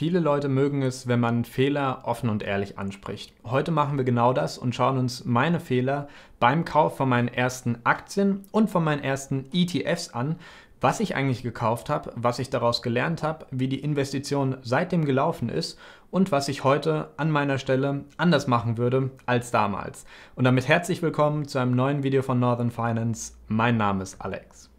Viele Leute mögen es, wenn man Fehler offen und ehrlich anspricht. Heute machen wir genau das und schauen uns meine Fehler beim Kauf von meinen ersten Aktien und von meinen ersten ETFs an, was ich eigentlich gekauft habe, was ich daraus gelernt habe, wie die Investition seitdem gelaufen ist und was ich heute an meiner Stelle anders machen würde als damals. Und damit herzlich willkommen zu einem neuen Video von Northern Finance. Mein Name ist Alex.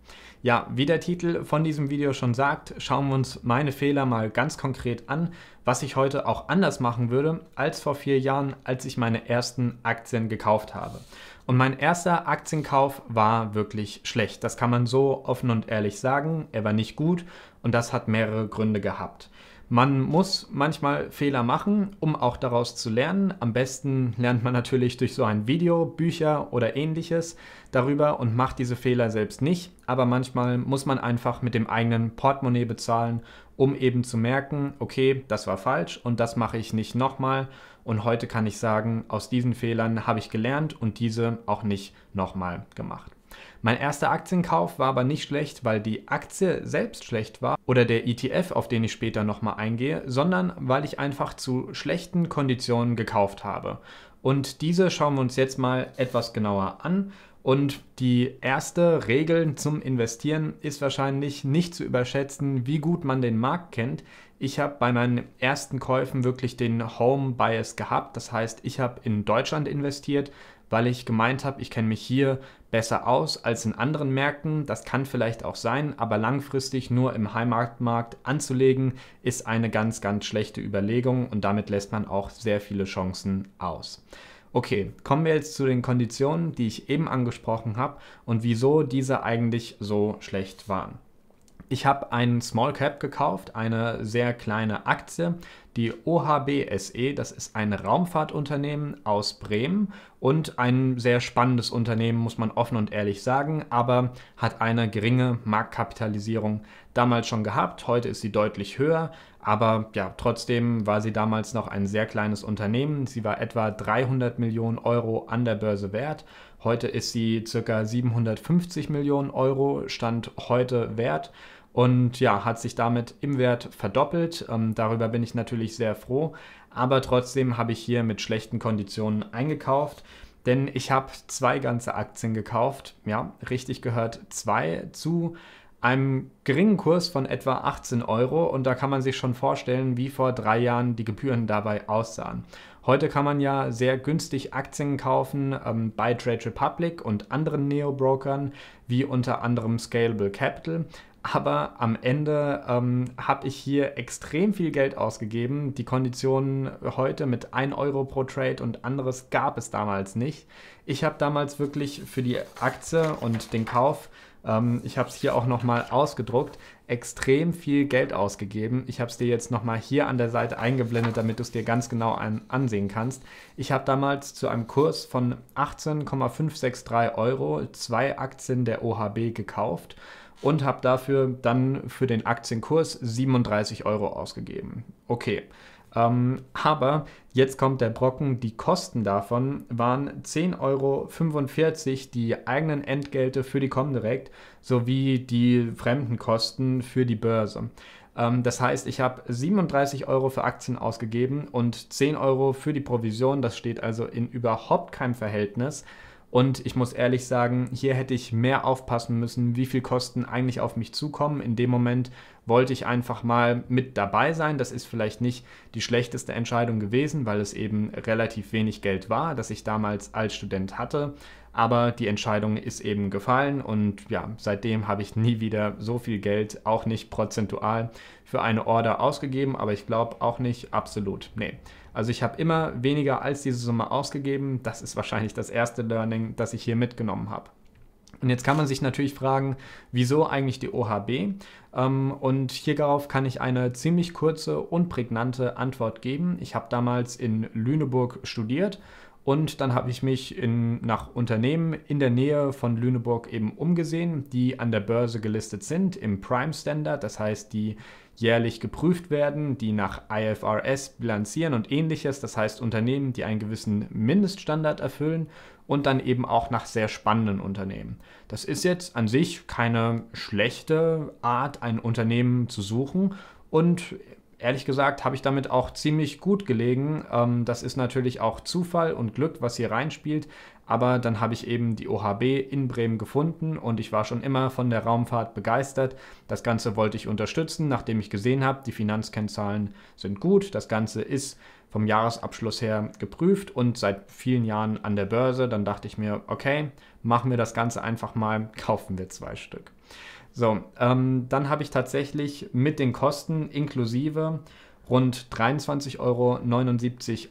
Ja, wie der Titel von diesem Video schon sagt, schauen wir uns meine Fehler mal ganz konkret an, was ich heute auch anders machen würde als vor vier Jahren, als ich meine ersten Aktien gekauft habe. Und mein erster Aktienkauf war wirklich schlecht. Das kann man so offen und ehrlich sagen. Er war nicht gut und das hat mehrere Gründe gehabt. Man muss manchmal Fehler machen, um auch daraus zu lernen. Am besten lernt man natürlich durch so ein Video, Bücher oder ähnliches darüber und macht diese Fehler selbst nicht. Aber manchmal muss man einfach mit dem eigenen Portemonnaie bezahlen, um eben zu merken, okay, das war falsch und das mache ich nicht nochmal. Und heute kann ich sagen, aus diesen Fehlern habe ich gelernt und diese auch nicht nochmal gemacht. Mein erster Aktienkauf war aber nicht schlecht, weil die Aktie selbst schlecht war oder der ETF, auf den ich später nochmal eingehe, sondern weil ich einfach zu schlechten Konditionen gekauft habe. Und diese schauen wir uns jetzt mal etwas genauer an. Und die erste Regel zum Investieren ist wahrscheinlich nicht zu überschätzen, wie gut man den Markt kennt. Ich habe bei meinen ersten Käufen wirklich den Home Bias gehabt. Das heißt, ich habe in Deutschland investiert, weil ich gemeint habe, ich kenne mich hier besser aus als in anderen Märkten. Das kann vielleicht auch sein, aber langfristig nur im Heimatmarkt anzulegen, ist eine ganz, ganz schlechte Überlegung und damit lässt man auch sehr viele Chancen aus. Okay, kommen wir jetzt zu den Konditionen, die ich eben angesprochen habe und wieso diese eigentlich so schlecht waren. Ich habe einen Small Cap gekauft, eine sehr kleine Aktie, die OHBSE, das ist ein Raumfahrtunternehmen aus Bremen und ein sehr spannendes Unternehmen, muss man offen und ehrlich sagen, aber hat eine geringe Marktkapitalisierung damals schon gehabt, heute ist sie deutlich höher, aber ja, trotzdem war sie damals noch ein sehr kleines Unternehmen, sie war etwa 300 Millionen Euro an der Börse wert. Heute ist sie ca. 750 Millionen Euro Stand heute wert und ja, hat sich damit im Wert verdoppelt. Ähm, darüber bin ich natürlich sehr froh, aber trotzdem habe ich hier mit schlechten Konditionen eingekauft, denn ich habe zwei ganze Aktien gekauft, ja, richtig gehört, zwei zu einem geringen Kurs von etwa 18 Euro und da kann man sich schon vorstellen, wie vor drei Jahren die Gebühren dabei aussahen. Heute kann man ja sehr günstig Aktien kaufen ähm, bei Trade Republic und anderen Neo-Brokern, wie unter anderem Scalable Capital. Aber am Ende ähm, habe ich hier extrem viel Geld ausgegeben. Die Konditionen heute mit 1 Euro pro Trade und anderes gab es damals nicht. Ich habe damals wirklich für die Aktie und den Kauf ähm, ich habe es hier auch nochmal ausgedruckt. Extrem viel Geld ausgegeben. Ich habe es dir jetzt nochmal hier an der Seite eingeblendet, damit du es dir ganz genau an ansehen kannst. Ich habe damals zu einem Kurs von 18,563 Euro zwei Aktien der OHB gekauft und habe dafür dann für den Aktienkurs 37 Euro ausgegeben. Okay, ähm, aber jetzt kommt der Brocken, die Kosten davon waren 10,45 Euro die eigenen Entgelte für die Comdirect sowie die fremden Kosten für die Börse. Ähm, das heißt, ich habe 37 Euro für Aktien ausgegeben und 10 Euro für die Provision. Das steht also in überhaupt keinem Verhältnis. Und ich muss ehrlich sagen, hier hätte ich mehr aufpassen müssen, wie viel Kosten eigentlich auf mich zukommen. In dem Moment wollte ich einfach mal mit dabei sein. Das ist vielleicht nicht die schlechteste Entscheidung gewesen, weil es eben relativ wenig Geld war, das ich damals als Student hatte. Aber die Entscheidung ist eben gefallen und ja, seitdem habe ich nie wieder so viel Geld, auch nicht prozentual, für eine Order ausgegeben, aber ich glaube auch nicht absolut. Nee. Also ich habe immer weniger als diese Summe ausgegeben. Das ist wahrscheinlich das erste Learning, das ich hier mitgenommen habe. Und jetzt kann man sich natürlich fragen, wieso eigentlich die OHB? Ähm, und hierauf kann ich eine ziemlich kurze und prägnante Antwort geben. Ich habe damals in Lüneburg studiert und dann habe ich mich in, nach Unternehmen in der Nähe von Lüneburg eben umgesehen, die an der Börse gelistet sind im Prime Standard, das heißt, die jährlich geprüft werden, die nach IFRS bilanzieren und ähnliches, das heißt Unternehmen, die einen gewissen Mindeststandard erfüllen und dann eben auch nach sehr spannenden Unternehmen. Das ist jetzt an sich keine schlechte Art, ein Unternehmen zu suchen und ehrlich gesagt habe ich damit auch ziemlich gut gelegen. Ähm, das ist natürlich auch Zufall und Glück, was hier reinspielt. Aber dann habe ich eben die OHB in Bremen gefunden und ich war schon immer von der Raumfahrt begeistert. Das Ganze wollte ich unterstützen, nachdem ich gesehen habe, die Finanzkennzahlen sind gut. Das Ganze ist vom Jahresabschluss her geprüft und seit vielen Jahren an der Börse. Dann dachte ich mir, okay, machen wir das Ganze einfach mal, kaufen wir zwei Stück. So, ähm, dann habe ich tatsächlich mit den Kosten inklusive rund 23,79 Euro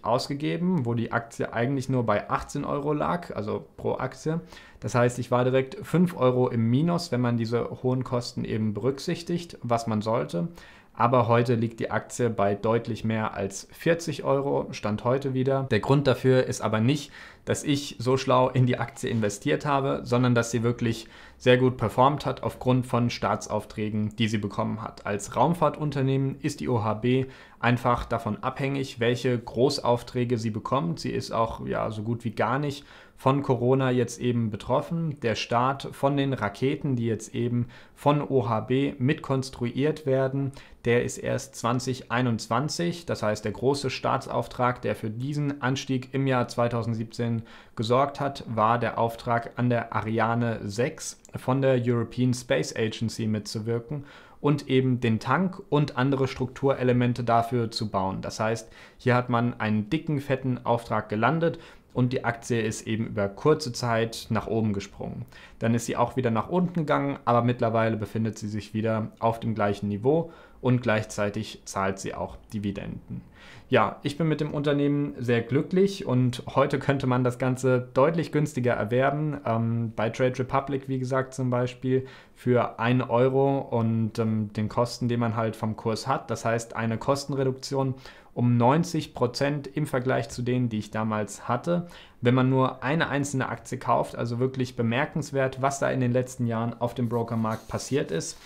ausgegeben, wo die Aktie eigentlich nur bei 18 Euro lag, also pro Aktie. Das heißt, ich war direkt 5 Euro im Minus, wenn man diese hohen Kosten eben berücksichtigt, was man sollte. Aber heute liegt die Aktie bei deutlich mehr als 40 Euro, stand heute wieder. Der Grund dafür ist aber nicht, dass ich so schlau in die Aktie investiert habe, sondern dass sie wirklich sehr gut performt hat aufgrund von Staatsaufträgen, die sie bekommen hat. Als Raumfahrtunternehmen ist die OHB einfach davon abhängig, welche Großaufträge sie bekommt. Sie ist auch ja so gut wie gar nicht von Corona jetzt eben betroffen. Der Start von den Raketen, die jetzt eben von OHB mitkonstruiert werden, der ist erst 2021. Das heißt, der große Staatsauftrag, der für diesen Anstieg im Jahr 2017 Entwicklungen gesorgt hat, war der Auftrag an der Ariane 6 von der European Space Agency mitzuwirken und eben den Tank und andere Strukturelemente dafür zu bauen. Das heißt, hier hat man einen dicken, fetten Auftrag gelandet und die Aktie ist eben über kurze Zeit nach oben gesprungen. Dann ist sie auch wieder nach unten gegangen, aber mittlerweile befindet sie sich wieder auf dem gleichen Niveau und gleichzeitig zahlt sie auch Dividenden. Ja, ich bin mit dem Unternehmen sehr glücklich und heute könnte man das Ganze deutlich günstiger erwerben. Ähm, bei Trade Republic, wie gesagt, zum Beispiel für 1 Euro und ähm, den Kosten, den man halt vom Kurs hat. Das heißt, eine Kostenreduktion um 90 Prozent im Vergleich zu denen, die ich damals hatte. Wenn man nur eine einzelne Aktie kauft, also wirklich bemerkenswert, was da in den letzten Jahren auf dem Brokermarkt passiert ist.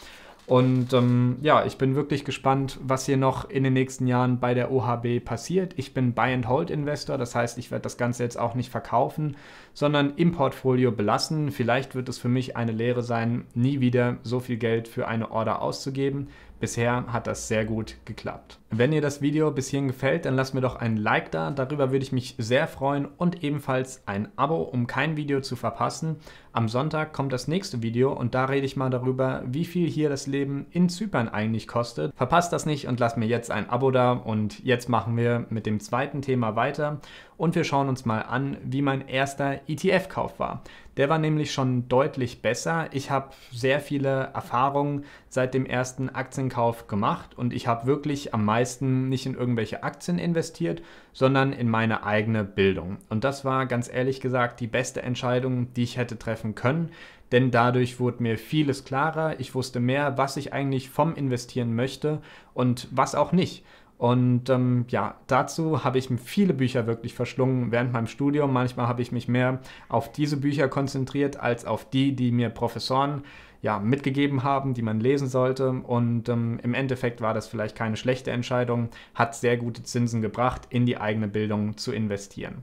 Und ähm, ja, ich bin wirklich gespannt, was hier noch in den nächsten Jahren bei der OHB passiert. Ich bin Buy-and-Hold-Investor, das heißt, ich werde das Ganze jetzt auch nicht verkaufen, sondern im Portfolio belassen. Vielleicht wird es für mich eine Lehre sein, nie wieder so viel Geld für eine Order auszugeben. Bisher hat das sehr gut geklappt. Wenn dir das Video bis hierhin gefällt, dann lasst mir doch ein Like da, darüber würde ich mich sehr freuen und ebenfalls ein Abo, um kein Video zu verpassen. Am Sonntag kommt das nächste Video und da rede ich mal darüber, wie viel hier das Leben in Zypern eigentlich kostet. Verpasst das nicht und lasst mir jetzt ein Abo da und jetzt machen wir mit dem zweiten Thema weiter und wir schauen uns mal an, wie mein erster ETF-Kauf war. Der war nämlich schon deutlich besser. Ich habe sehr viele Erfahrungen seit dem ersten Aktienkauf gemacht und ich habe wirklich am meisten nicht in irgendwelche Aktien investiert, sondern in meine eigene Bildung. Und das war ganz ehrlich gesagt die beste Entscheidung, die ich hätte treffen können, denn dadurch wurde mir vieles klarer. Ich wusste mehr, was ich eigentlich vom Investieren möchte und was auch nicht. Und ähm, ja, dazu habe ich viele Bücher wirklich verschlungen während meinem Studium. Manchmal habe ich mich mehr auf diese Bücher konzentriert als auf die, die mir Professoren ja, mitgegeben haben, die man lesen sollte. Und ähm, im Endeffekt war das vielleicht keine schlechte Entscheidung, hat sehr gute Zinsen gebracht, in die eigene Bildung zu investieren.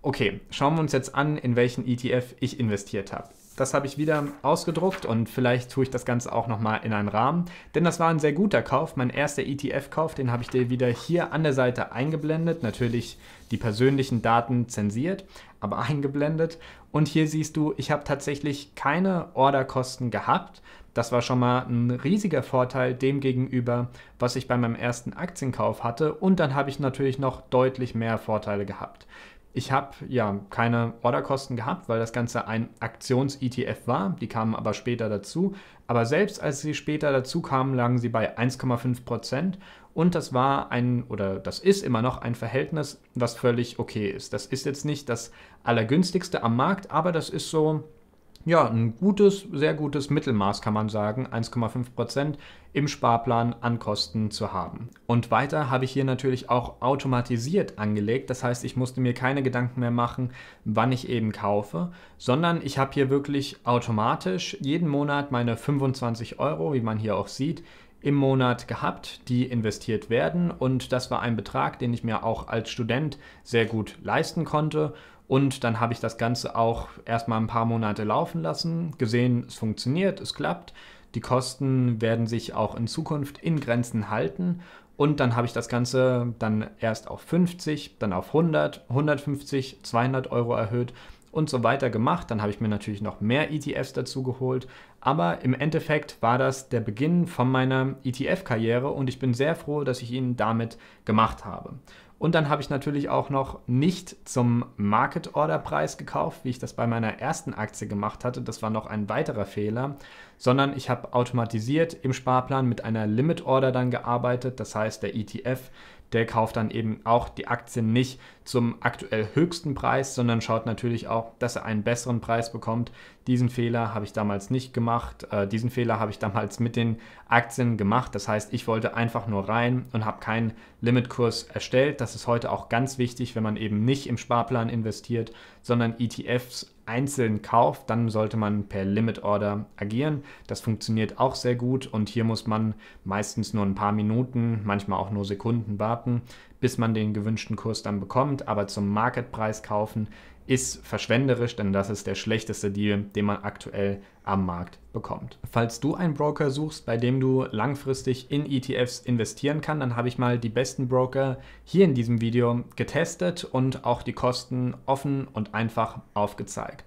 Okay, schauen wir uns jetzt an, in welchen ETF ich investiert habe. Das habe ich wieder ausgedruckt und vielleicht tue ich das Ganze auch nochmal in einen Rahmen. Denn das war ein sehr guter Kauf. Mein erster ETF-Kauf, den habe ich dir wieder hier an der Seite eingeblendet. Natürlich die persönlichen Daten zensiert, aber eingeblendet. Und hier siehst du, ich habe tatsächlich keine Orderkosten gehabt. Das war schon mal ein riesiger Vorteil dem gegenüber, was ich bei meinem ersten Aktienkauf hatte. Und dann habe ich natürlich noch deutlich mehr Vorteile gehabt. Ich habe ja keine Orderkosten gehabt, weil das Ganze ein Aktions-ETF war. Die kamen aber später dazu. Aber selbst als sie später dazu kamen, lagen sie bei 1,5 Prozent. Und das war ein, oder das ist immer noch ein Verhältnis, was völlig okay ist. Das ist jetzt nicht das Allergünstigste am Markt, aber das ist so ja, ein gutes, sehr gutes Mittelmaß kann man sagen, 1,5 Prozent im Sparplan an Kosten zu haben. Und weiter habe ich hier natürlich auch automatisiert angelegt. Das heißt, ich musste mir keine Gedanken mehr machen, wann ich eben kaufe, sondern ich habe hier wirklich automatisch jeden Monat meine 25 Euro, wie man hier auch sieht, im Monat gehabt, die investiert werden. Und das war ein Betrag, den ich mir auch als Student sehr gut leisten konnte. Und dann habe ich das Ganze auch erstmal ein paar Monate laufen lassen, gesehen, es funktioniert, es klappt. Die Kosten werden sich auch in Zukunft in Grenzen halten. Und dann habe ich das Ganze dann erst auf 50, dann auf 100, 150, 200 Euro erhöht und so weiter gemacht. Dann habe ich mir natürlich noch mehr ETFs dazu geholt, aber im Endeffekt war das der Beginn von meiner ETF-Karriere und ich bin sehr froh, dass ich ihn damit gemacht habe. Und dann habe ich natürlich auch noch nicht zum Market Order Preis gekauft, wie ich das bei meiner ersten Aktie gemacht hatte. Das war noch ein weiterer Fehler, sondern ich habe automatisiert im Sparplan mit einer Limit Order dann gearbeitet. Das heißt, der ETF der kauft dann eben auch die Aktien nicht zum aktuell höchsten Preis, sondern schaut natürlich auch, dass er einen besseren Preis bekommt. Diesen Fehler habe ich damals nicht gemacht. Äh, diesen Fehler habe ich damals mit den Aktien gemacht. Das heißt, ich wollte einfach nur rein und habe keinen Limitkurs erstellt. Das ist heute auch ganz wichtig, wenn man eben nicht im Sparplan investiert, sondern ETFs einzeln kauft, dann sollte man per Limit Order agieren. Das funktioniert auch sehr gut und hier muss man meistens nur ein paar Minuten, manchmal auch nur Sekunden warten, bis man den gewünschten Kurs dann bekommt. Aber zum Marketpreis kaufen ist verschwenderisch, denn das ist der schlechteste Deal, den man aktuell am Markt bekommt. Falls du einen Broker suchst, bei dem du langfristig in ETFs investieren kannst, dann habe ich mal die besten Broker hier in diesem Video getestet und auch die Kosten offen und einfach aufgezeigt.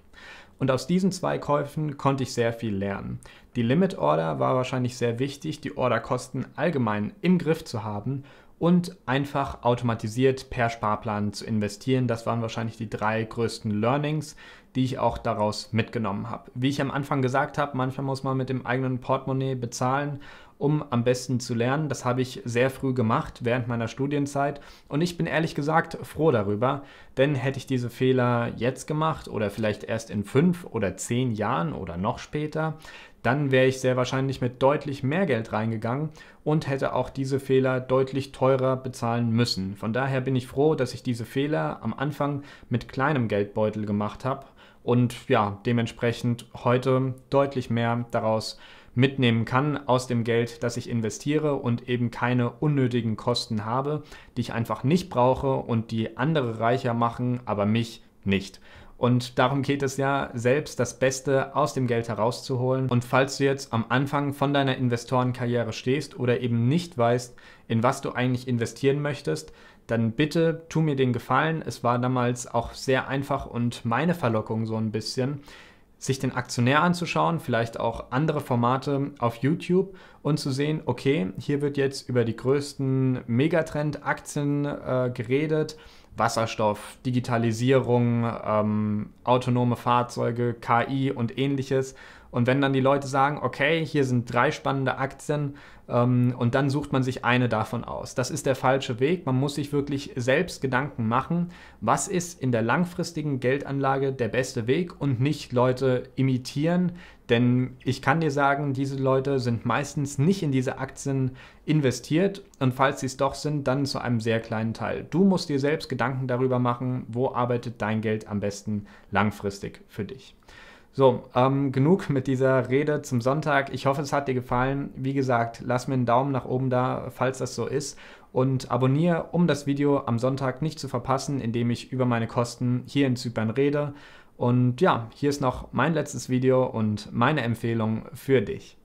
Und aus diesen zwei Käufen konnte ich sehr viel lernen. Die Limit Order war wahrscheinlich sehr wichtig, die Orderkosten allgemein im Griff zu haben und einfach automatisiert per Sparplan zu investieren. Das waren wahrscheinlich die drei größten Learnings, die ich auch daraus mitgenommen habe. Wie ich am Anfang gesagt habe, manchmal muss man mit dem eigenen Portemonnaie bezahlen, um am besten zu lernen. Das habe ich sehr früh gemacht während meiner Studienzeit und ich bin ehrlich gesagt froh darüber, denn hätte ich diese Fehler jetzt gemacht oder vielleicht erst in fünf oder zehn Jahren oder noch später, dann wäre ich sehr wahrscheinlich mit deutlich mehr Geld reingegangen und hätte auch diese Fehler deutlich teurer bezahlen müssen. Von daher bin ich froh, dass ich diese Fehler am Anfang mit kleinem Geldbeutel gemacht habe und ja, dementsprechend heute deutlich mehr daraus mitnehmen kann aus dem Geld, das ich investiere und eben keine unnötigen Kosten habe, die ich einfach nicht brauche und die andere reicher machen, aber mich nicht. Und darum geht es ja, selbst das Beste aus dem Geld herauszuholen. Und falls du jetzt am Anfang von deiner Investorenkarriere stehst oder eben nicht weißt, in was du eigentlich investieren möchtest, dann bitte tu mir den Gefallen. Es war damals auch sehr einfach und meine Verlockung so ein bisschen sich den Aktionär anzuschauen, vielleicht auch andere Formate auf YouTube und zu sehen, okay, hier wird jetzt über die größten Megatrend-Aktien äh, geredet, Wasserstoff, Digitalisierung, ähm, autonome Fahrzeuge, KI und ähnliches. Und wenn dann die Leute sagen, okay, hier sind drei spannende Aktien ähm, und dann sucht man sich eine davon aus. Das ist der falsche Weg. Man muss sich wirklich selbst Gedanken machen, was ist in der langfristigen Geldanlage der beste Weg und nicht Leute imitieren, denn ich kann dir sagen, diese Leute sind meistens nicht in diese Aktien investiert und falls sie es doch sind, dann zu einem sehr kleinen Teil. Du musst dir selbst Gedanken darüber machen, wo arbeitet dein Geld am besten langfristig für dich. So, ähm, genug mit dieser Rede zum Sonntag. Ich hoffe, es hat dir gefallen. Wie gesagt, lass mir einen Daumen nach oben da, falls das so ist. Und abonniere, um das Video am Sonntag nicht zu verpassen, indem ich über meine Kosten hier in Zypern rede. Und ja, hier ist noch mein letztes Video und meine Empfehlung für dich.